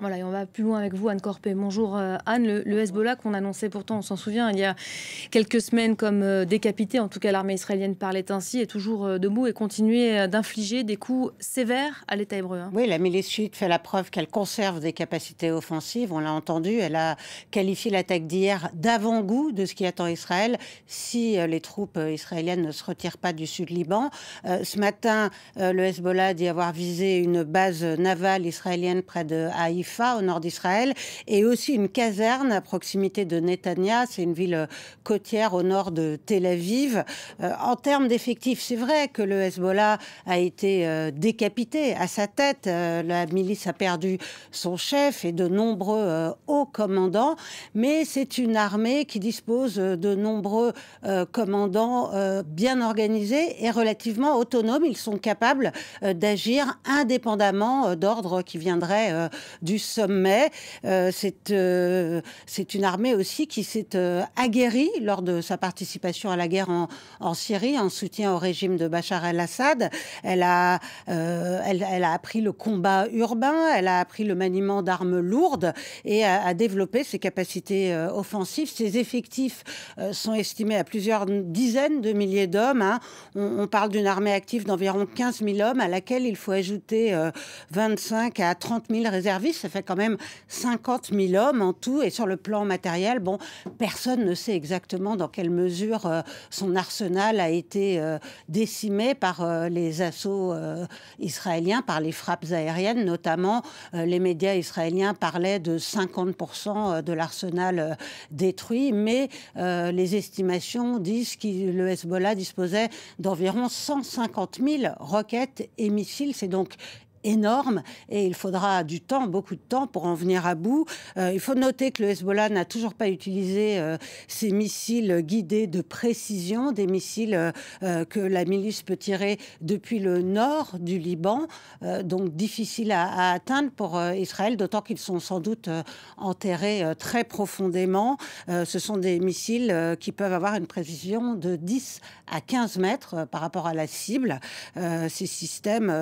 Voilà, et on va plus loin avec vous, Anne Corpé. Bonjour euh, Anne, le, Hezbollah qu'on annonçait pourtant, on s'en souvient, il y a quelques semaines comme euh, décapité, en tout cas l'armée israélienne parlait ainsi, est toujours euh, debout et continue d'infliger des coups sévères à l'État hébreu. Hein. Oui, la milice chiite fait la preuve qu'elle conserve des capacités offensives, on l'a entendu, elle a qualifié l'attaque d'hier d'avant-goût de ce qui attend Israël si les troupes israéliennes ne se retirent pas du sud Liban. ce matin, le Hezbollah dit avoir visé une base navale israélienne près de Haïf au nord d'Israël, et aussi une caserne à proximité de Netanya. C'est une ville euh, côtière au nord de Tel Aviv. Euh, en termes d'effectifs, c'est vrai que le Hezbollah a été euh, décapité à sa tête. la milice a perdu son chef et de nombreux hauts commandants. Mais c'est une armée qui dispose de nombreux commandants bien organisés et relativement autonomes. Ils sont capables d'agir indépendamment d'ordres qui viendraient du sommet. Euh, euh, c'est une armée aussi qui s'est euh, aguerrie lors de sa participation à la guerre en, Syrie, en soutien au régime de Bachar el-Assad. Elle, a, elle, a appris le combat urbain, elle a appris le maniement d'armes lourdes et a, développé ses capacités offensives. Ses effectifs sont estimés à plusieurs dizaines de milliers d'hommes. Hein. On, on, parle d'une armée active d'environ 15 000 hommes à laquelle il faut ajouter 25 à 30 000 réservistes fait quand même 50 000 hommes en tout. Et sur le plan matériel, bon, personne ne sait exactement dans quelle mesure euh, son arsenal a été euh, décimé par euh, les assauts israéliens, par les frappes aériennes notamment. les médias israéliens parlaient de 50% de l'arsenal détruit, mais les estimations disent que le Hezbollah disposait d'environ 150 000 roquettes et missiles. C'est donc énorme et il faudra du temps, beaucoup de temps pour en venir à bout. Euh, il faut noter que le Hezbollah n'a toujours pas utilisé ces euh, ses missiles guidés de précision, des missiles euh, que la milice peut tirer depuis le nord du Liban, donc difficile à, à atteindre pour Israël, d'autant qu'ils sont sans doute enterrés très profondément. ce sont des missiles qui peuvent avoir une précision de 10 à 15 mètres par rapport à la cible. ces systèmes,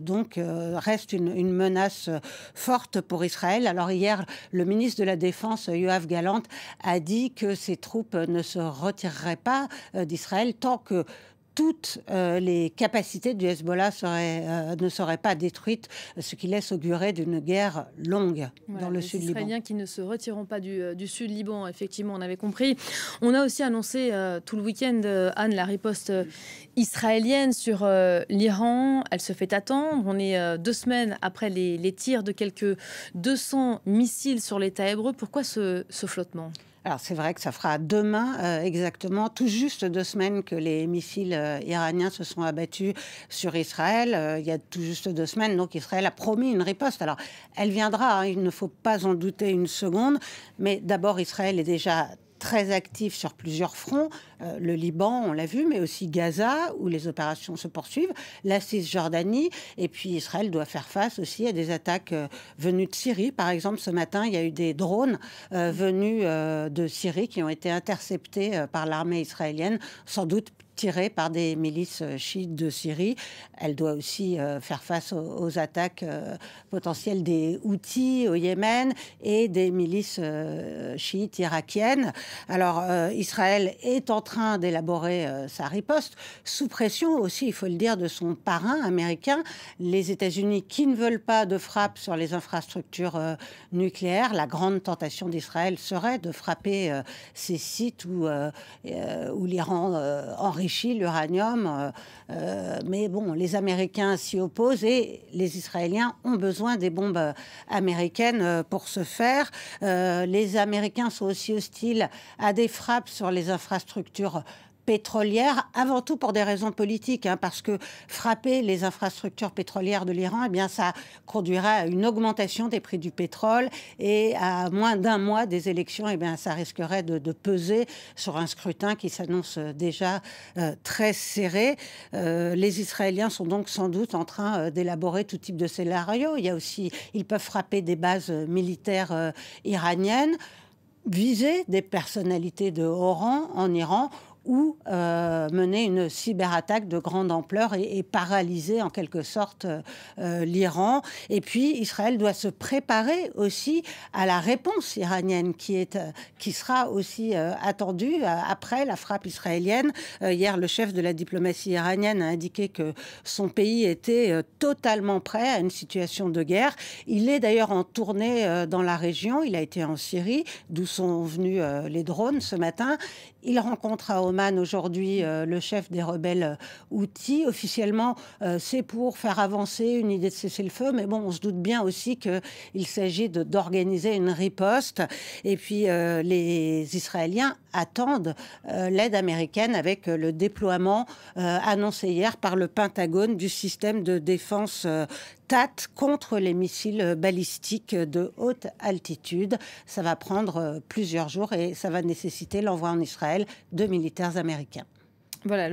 donc, euh, reste une, menace euh, forte pour Israël. Alors hier, le ministre de la Défense, euh, Yoav Galant, a dit que ses troupes ne se retireraient pas d'Israël tant que toutes euh, les capacités du Hezbollah euh, ne seraient pas détruites, ce qui laisse augurer d'une guerre longue dans le sud-Liban. Israéliens qui ne se retireront pas du, euh, du sud-Liban, effectivement, on avait compris. On a aussi annoncé tout le week-end, Anne, la riposte israélienne sur l'Iran. Elle se fait attendre. On est deux semaines après les, tirs de quelques 200 missiles sur l'État hébreu. Pourquoi ce flottement alors c'est vrai que ça fera demain euh, exactement, tout juste deux semaines que les missiles euh, iraniens se sont abattus sur Israël. Euh, il y a tout juste deux semaines, donc Israël a promis une riposte. Alors elle viendra, hein, il ne faut pas en douter une seconde, mais d'abord Israël est déjà très actif sur plusieurs fronts. Euh, le Liban, on l'a vu, mais aussi Gaza, où les opérations se poursuivent, la Cisjordanie, et puis Israël doit faire face aussi à des attaques euh, venues de Syrie. Par exemple, ce matin, il y a eu des drones euh, venus de Syrie qui ont été interceptés par l'armée israélienne, sans doute tirée par des milices euh, chiites de Syrie. Elle doit aussi euh, faire face aux, attaques euh, potentielles des Houthis au Yémen et des milices chiites irakiennes. Alors Israël est en train d'élaborer sa riposte sous pression aussi, il faut le dire, de son parrain américain, les États-Unis qui ne veulent pas de frappe sur les infrastructures nucléaires. La grande tentation d'Israël serait de frapper ces sites où, où l'Iran enrichit l'uranium. Euh, euh, mais bon, les Américains s'y opposent et les Israéliens ont besoin des bombes américaines euh, pour ce faire. les Américains sont aussi hostiles à des frappes sur les infrastructures pétrolière, avant tout pour des raisons politiques, hein, parce que frapper les infrastructures pétrolières de l'Iran, eh bien, ça conduira à une augmentation des prix du pétrole et à moins d'un mois des élections, eh bien, ça risquerait de, peser sur un scrutin qui s'annonce déjà euh, très serré. Euh, les Israéliens sont donc sans doute en train euh, d'élaborer tout type de scénario. Il y a aussi, ils peuvent frapper des bases militaires iraniennes viser des personnalités de haut rang en Iran ou euh, mener une cyberattaque de grande ampleur et, paralyser en quelque sorte euh, euh, l'Iran. Et puis Israël doit se préparer aussi à la réponse iranienne qui, est, qui sera aussi attendue après la frappe israélienne. hier, le chef de la diplomatie iranienne a indiqué que son pays était totalement prêt à une situation de guerre. Il est d'ailleurs en tournée dans la région. Il a été en Syrie, d'où sont venus les drones ce matin il rencontre à Oman aujourd'hui euh, le chef des rebelles euh, outils. Officiellement, euh, c'est pour faire avancer une idée de cesser le feu mais bon, on se doute bien aussi qu'il s'agit d'organiser une riposte. Et puis, les Israéliens attendent l'aide américaine avec le déploiement annoncé hier par le Pentagone du système de défense TAT contre les missiles euh, balistiques de haute altitude. Ça va prendre euh, plusieurs jours et ça va nécessiter l'envoi en Israël de militaires américains. Voilà.